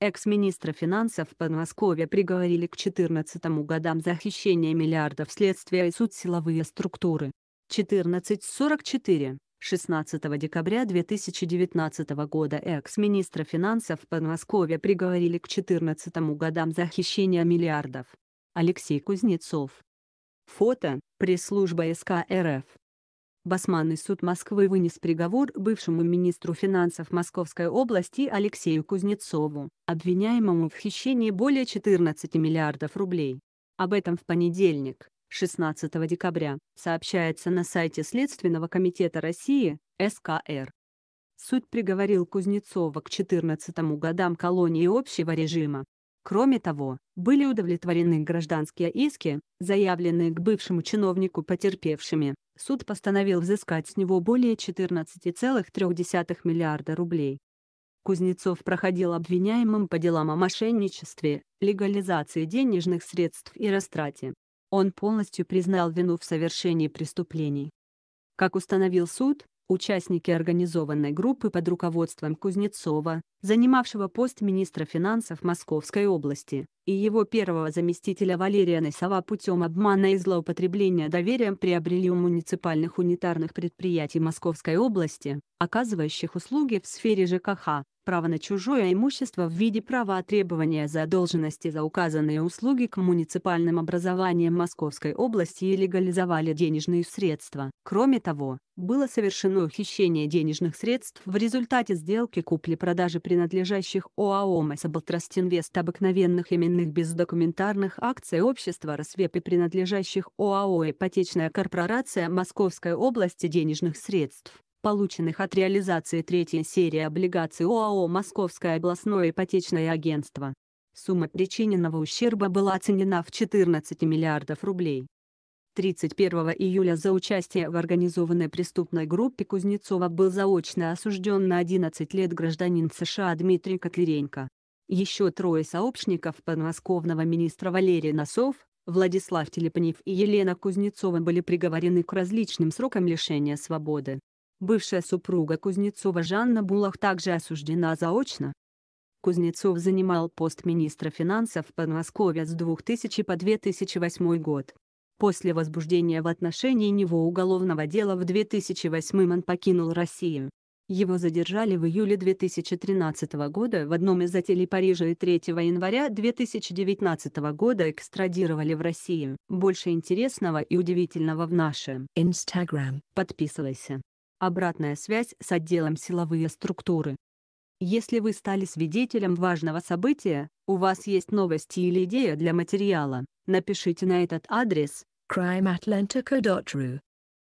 Экс-министра финансов Подмосковья приговорили к 14 годам за хищение миллиардов следствия и суд силовые структуры. 14.44. 16 декабря 2019 года экс-министра финансов Подмосковья приговорили к 14 годам за хищение миллиардов. Алексей Кузнецов. Фото, пресс-служба СК РФ. Басманный суд Москвы вынес приговор бывшему министру финансов Московской области Алексею Кузнецову, обвиняемому в хищении более 14 миллиардов рублей. Об этом в понедельник, 16 декабря, сообщается на сайте Следственного комитета России, СКР. Суд приговорил Кузнецова к 14 годам колонии общего режима, Кроме того, были удовлетворены гражданские иски, заявленные к бывшему чиновнику потерпевшими. Суд постановил взыскать с него более 14,3 миллиарда рублей. Кузнецов проходил обвиняемым по делам о мошенничестве, легализации денежных средств и растрате. Он полностью признал вину в совершении преступлений. Как установил суд, участники организованной группы под руководством Кузнецова, занимавшего пост министра финансов Московской области, и его первого заместителя Валерия Носова путем обмана и злоупотребления доверием приобрели у муниципальных унитарных предприятий Московской области, оказывающих услуги в сфере ЖКХ, право на чужое имущество в виде права требования задолженности за указанные услуги к муниципальным образованиям Московской области и легализовали денежные средства. Кроме того, было совершено ухищение денежных средств в результате сделки купли-продажи принадлежащих ОАО «Месобалтраст Инвест» обыкновенных именных бездокументарных акций общества «Росвеп» и принадлежащих ОАО «Ипотечная корпорация Московской области» денежных средств полученных от реализации третьей серии облигаций ОАО «Московское областное ипотечное агентство». Сумма причиненного ущерба была оценена в 14 миллиардов рублей. 31 июля за участие в организованной преступной группе Кузнецова был заочно осужден на 11 лет гражданин США Дмитрий Котлеренко. Еще трое сообщников подмосковного министра Валерия Носов, Владислав Телепнев и Елена Кузнецова были приговорены к различным срокам лишения свободы. Бывшая супруга Кузнецова Жанна Булах также осуждена заочно. Кузнецов занимал пост министра финансов Подмосковья с 2000 по 2008 год. После возбуждения в отношении него уголовного дела в 2008 он покинул Россию. Его задержали в июле 2013 года в одном из отелей Парижа и 3 января 2019 года экстрадировали в Россию. Больше интересного и удивительного в нашем Instagram. Подписывайся. Обратная связь с отделом «Силовые структуры». Если вы стали свидетелем важного события, у вас есть новости или идея для материала, напишите на этот адрес Crime Atlantica.ru